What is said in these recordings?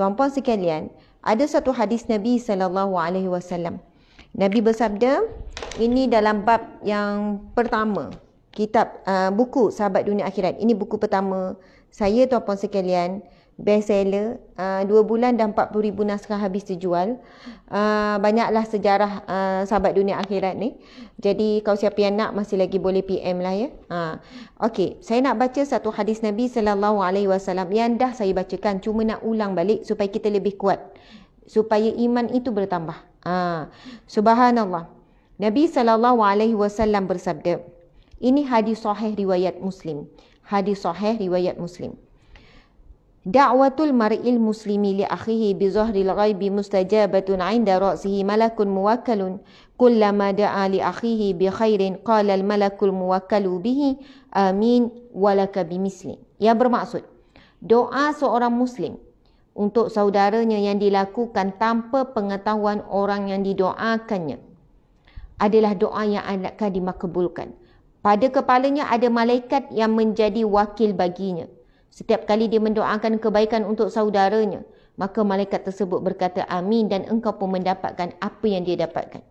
Tuan-puan sekalian, ada satu hadis Nabi saw. Nabi bersabda, ini dalam bab yang pertama kitab uh, buku sahabat dunia akhirat. Ini buku pertama saya tuan-puan sekalian best seller. Uh, ah, 2 bulan dah 40,000 naskah habis terjual. Uh, banyaklah sejarah uh, sahabat dunia akhirat ni. Jadi kau siapa yang nak masih lagi boleh PM lah ya. Uh, okay, saya nak baca satu hadis Nabi Sallallahu Alaihi Wasallam yang dah saya bacakan. Cuma nak ulang balik supaya kita lebih kuat. Supaya iman itu bertambah. Uh, Subhanallah. Nabi Sallallahu Alaihi Wasallam bersabda. Ini hadis sahih riwayat Muslim. Hadis sahih riwayat Muslim. Da'watul mar'il muslimi li akhihi bi zahril ghaibi mustajabatun 'inda ra'sihi malakun muwakkalun kullama da'a li akhihi bi khairin qala al malakul muwakkalu bihi amin walaka bimisli. Ya bermaksud doa seorang muslim untuk saudaranya yang dilakukan tanpa pengetahuan orang yang didoakannya adalah doa yang akan dimakbulkan. Pada kepalanya ada malaikat yang menjadi wakil baginya. Setiap kali dia mendoakan kebaikan untuk saudaranya, maka malaikat tersebut berkata amin dan engkau pun mendapatkan apa yang dia dapatkan.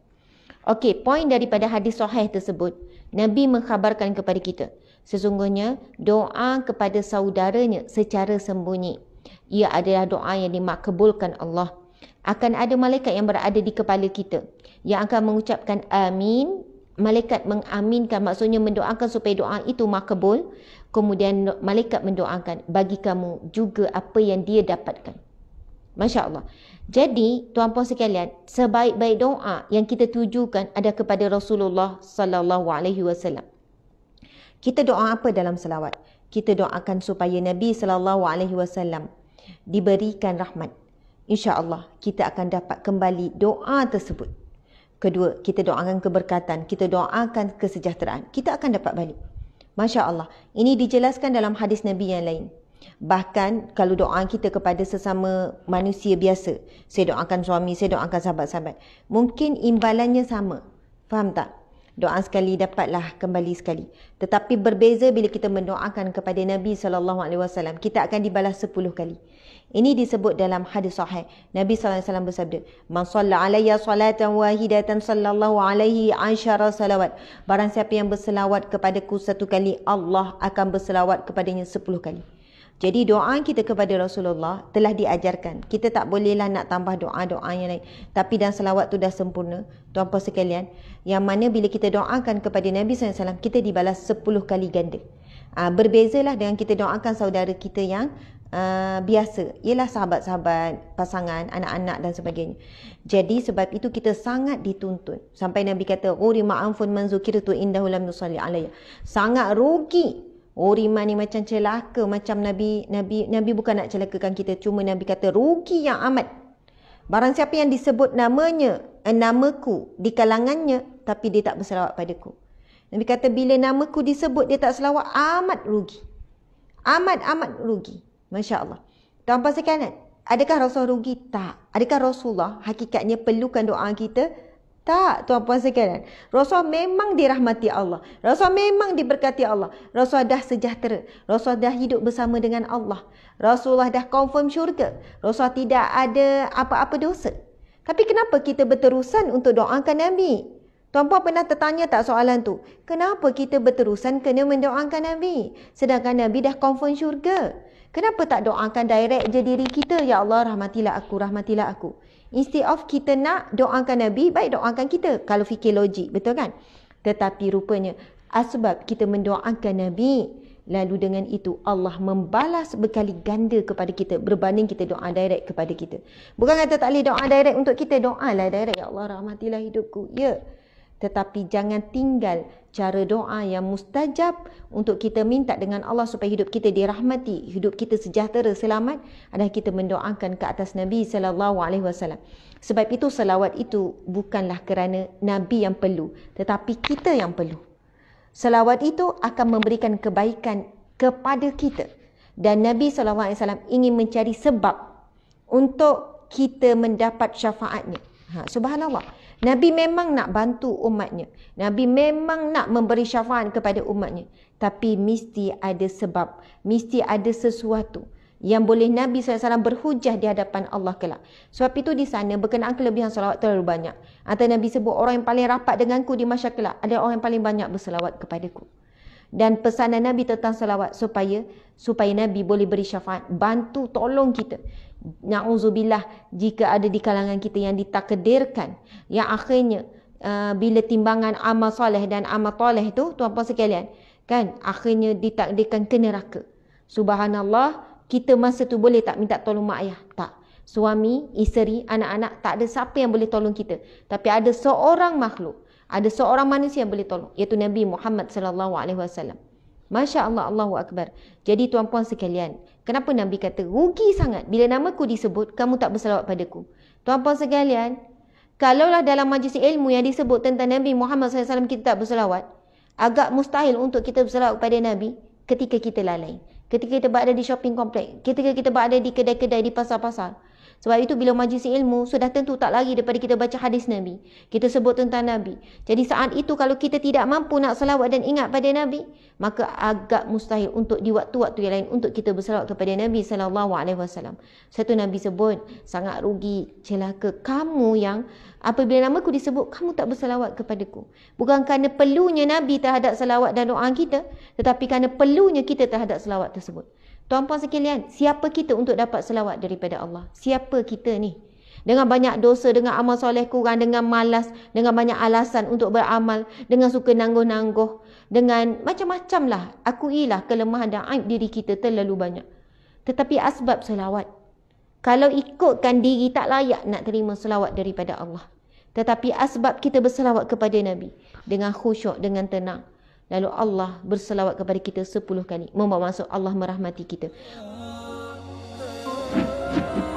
Okey, poin daripada hadis sahih tersebut, Nabi mengkhabarkan kepada kita, sesungguhnya doa kepada saudaranya secara sembunyi. Ia adalah doa yang dimakbulkan Allah. Akan ada malaikat yang berada di kepala kita yang akan mengucapkan amin. Malaikat mengaminkan maksudnya mendoakan supaya doa itu makbul kemudian malaikat mendoakan bagi kamu juga apa yang dia dapatkan. Masya Allah. Jadi tuan puan sekalian, sebaik-baik doa yang kita tujukan ada kepada Rasulullah sallallahu alaihi wasallam. Kita doa apa dalam selawat? Kita doakan supaya Nabi sallallahu alaihi wasallam diberikan rahmat. Insya-Allah kita akan dapat kembali doa tersebut. Kedua, kita doakan keberkatan, kita doakan kesejahteraan. Kita akan dapat balik. Masya Allah. Ini dijelaskan dalam hadis Nabi yang lain. Bahkan kalau doa kita kepada sesama manusia biasa. Saya doakan suami, saya doakan sahabat-sahabat. Mungkin imbalannya sama. Faham tak? doa sekali dapatlah kembali sekali. Tetapi berbeza bila kita mendoakan kepada Nabi sallallahu alaihi wasallam, kita akan dibalas sepuluh kali. Ini disebut dalam hadis sahih. Nabi sallallahu alaihi wasallam bersabda, "Man shalla alayya salatan wahidatan sallallahu alaihi ansyara salawat." Barang siapa yang berselawat kepadaku satu kali, Allah akan berselawat kepadanya sepuluh kali. Jadi doa kita kepada Rasulullah telah diajarkan. Kita tak bolehlah nak tambah doa-doa yang lain. Tapi dan selawat tu dah sempurna. Tuan puan sekalian. Yang mana bila kita doakan kepada Nabi SAW, kita dibalas 10 kali ganda. Ha, berbezalah dengan kita doakan saudara kita yang Uh, biasa ialah sahabat-sahabat pasangan anak-anak dan sebagainya jadi sebab itu kita sangat dituntun sampai nabi kata uri ma'anfun man zukirtu indahu sangat rugi Oriman oh, ni macam celaka macam Nabi Nabi Nabi bukan nak celakakan kita cuma Nabi kata rugi yang amat. Barang siapa yang disebut namanya eh, namaku di kalangannya tapi dia tak berselawat padaku. Nabi kata bila namaku disebut dia tak selawat amat rugi. Amat amat rugi. Masya-Allah. Tuan puan adakah Rasul rugi? Tak. Adakah Rasulullah hakikatnya perlukan doa kita? Tak, tuan puan sekalian. Rasul memang dirahmati Allah. Rasul memang diberkati Allah. Rasul dah sejahtera. Rasul dah hidup bersama dengan Allah. Rasulullah dah confirm syurga. Rasul tidak ada apa-apa dosa. Tapi kenapa kita berterusan untuk doakan Nabi? Tuan puan pernah tertanya tak soalan tu? Kenapa kita berterusan kena mendoakan Nabi? Sedangkan Nabi dah confirm syurga. Kenapa tak doakan direct je diri kita, Ya Allah rahmatilah aku, rahmatilah aku. Instead of kita nak doakan Nabi, baik doakan kita. Kalau fikir logik, betul kan? Tetapi rupanya, asbab kita mendoakan Nabi, lalu dengan itu Allah membalas berkali ganda kepada kita berbanding kita doa direct kepada kita. Bukan kata tak boleh doa direct untuk kita, doa lah direct. Ya Allah rahmatilah hidupku. Ya. Yeah tetapi jangan tinggal cara doa yang mustajab untuk kita minta dengan Allah supaya hidup kita dirahmati, hidup kita sejahtera, selamat adalah kita mendoakan ke atas Nabi sallallahu alaihi wasallam. Sebab itu selawat itu bukanlah kerana Nabi yang perlu, tetapi kita yang perlu. Selawat itu akan memberikan kebaikan kepada kita. Dan Nabi sallallahu alaihi wasallam ingin mencari sebab untuk kita mendapat syafaatnya. Ha, subhanallah. Nabi memang nak bantu umatnya. Nabi memang nak memberi syafaat kepada umatnya. Tapi mesti ada sebab. Mesti ada sesuatu yang boleh Nabi SAW berhujah di hadapan Allah kelak. Sebab itu di sana berkenaan kelebihan salawat terlalu banyak. Atau Nabi sebut orang yang paling rapat denganku di masyarakat kelak ada orang yang paling banyak berselawat kepadaku dan pesanan Nabi tentang salawat supaya supaya Nabi boleh beri syafaat, bantu, tolong kita. Na'udzubillah jika ada di kalangan kita yang ditakdirkan yang akhirnya uh, bila timbangan amal soleh dan amal toleh tu tuan puan sekalian kan akhirnya ditakdirkan ke neraka. Subhanallah kita masa tu boleh tak minta tolong mak ayah? Tak. Suami, isteri, anak-anak tak ada siapa yang boleh tolong kita. Tapi ada seorang makhluk ada seorang manusia yang boleh tolong iaitu Nabi Muhammad sallallahu alaihi wasallam. Masya-Allah Allahu akbar. Jadi tuan-puan sekalian, kenapa Nabi kata rugi sangat bila namaku disebut kamu tak berselawat padaku? Tuan-puan sekalian, kalaulah dalam majlis ilmu yang disebut tentang Nabi Muhammad sallallahu alaihi wasallam kita tak berselawat, agak mustahil untuk kita berselawat kepada Nabi ketika kita lalai. Ketika kita berada di shopping complex, ketika kita berada di kedai-kedai di pasar-pasar, sebab itu bila majlis ilmu sudah tentu tak lari daripada kita baca hadis Nabi. Kita sebut tentang Nabi. Jadi saat itu kalau kita tidak mampu nak selawat dan ingat pada Nabi, maka agak mustahil untuk di waktu-waktu yang lain untuk kita berselawat kepada Nabi sallallahu alaihi wasallam. Satu Nabi sebut, sangat rugi celaka kamu yang apabila ku disebut kamu tak berselawat kepadaku. Bukan kerana perlunya Nabi terhadap selawat dan doa kita, tetapi kerana perlunya kita terhadap selawat tersebut. Tuan-puan sekalian, siapa kita untuk dapat selawat daripada Allah? Siapa kita ni? Dengan banyak dosa, dengan amal soleh kurang, dengan malas, dengan banyak alasan untuk beramal, dengan suka nangguh-nangguh, dengan macam-macam lah. Akuilah kelemahan dan aib diri kita terlalu banyak. Tetapi asbab selawat. Kalau ikutkan diri, tak layak nak terima selawat daripada Allah. Tetapi asbab kita berselawat kepada Nabi. Dengan khusyuk, dengan tenang. Lalu Allah berselawat kepada kita sepuluh kali. Membawa masuk Allah merahmati kita. Allah.